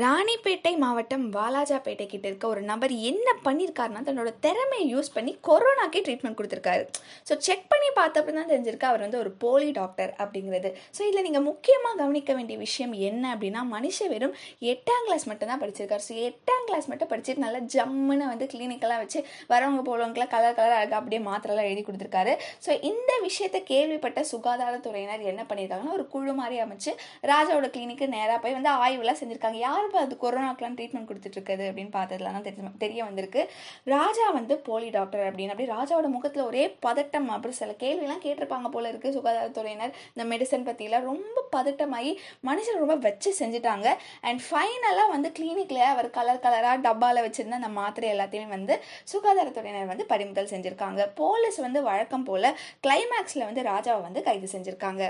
ராணிப்பேட்டை மாவட்டம் வாலாஜாப்பேட்டை கிட்ட இருக்க ஒரு நபர் என்ன பண்ணியிருக்காருன்னா தன்னோட திறமையை யூஸ் பண்ணி கொரோனாக்கே ட்ரீட்மெண்ட் கொடுத்துருக்காரு ஸோ செக் பண்ணி பார்த்தப்ப தான் தெரிஞ்சிருக்கு அவர் வந்து ஒரு போலி டாக்டர் அப்படிங்கிறது ஸோ இதில் நீங்கள் முக்கியமாக கவனிக்க வேண்டிய விஷயம் என்ன அப்படின்னா மனுஷ வெறும் எட்டாம் கிளாஸ் மட்டும் தான் படிச்சிருக்காரு ஸோ எட்டாம் கிளாஸ் மட்டும் படிச்சுட்டு நல்லா ஜம்முன்னு வந்து கிளினிக்கெல்லாம் வச்சு வரவங்க போகிறவங்களாம் கலர் கலர் அழகாக அப்படியே மாத்திரெல்லாம் எழுதி கொடுத்துருக்காரு ஸோ இந்த விஷயத்தை கேள்விப்பட்ட சுகாதாரத்துறையினர் என்ன பண்ணியிருக்காங்கன்னா ஒரு குழு மாதிரி அமைச்சு ராஜாவோட கிளினிக்கு நேராக போய் வந்து ஆய்வுலாம் செஞ்சுருக்காங்க யார் யார் இப்போ அது கொரோனாக்கெலாம் ட்ரீட்மெண்ட் கொடுத்துட்ருக்குது அப்படின்னு பார்த்ததுலாம் தெரிய தெரிய வந்திருக்கு ராஜா வந்து போலி டாக்டர் அப்படின்னு அப்படி ராஜாவோட முகத்தில் ஒரே பதட்டம் அப்படி சில கேள்விலாம் கேட்டிருப்பாங்க போல இருக்குது சுகாதாரத்துறையினர் இந்த மெடிசன் பற்றிலாம் ரொம்ப பதட்டமாகி மனுஷன் ரொம்ப வச்சு செஞ்சுட்டாங்க அண்ட் ஃபைனலாக வந்து கிளினிக்கில் அவர் கலர் கலராக டப்பாவில் வச்சுருந்த அந்த மாத்திரை எல்லாத்தையுமே வந்து சுகாதாரத்துறையினர் வந்து பறிமுதல் செஞ்சுருக்காங்க போலீஸ் வந்து வழக்கம் போல் கிளைமேக்ஸில் வந்து ராஜாவை வந்து கைது செஞ்சுருக்காங்க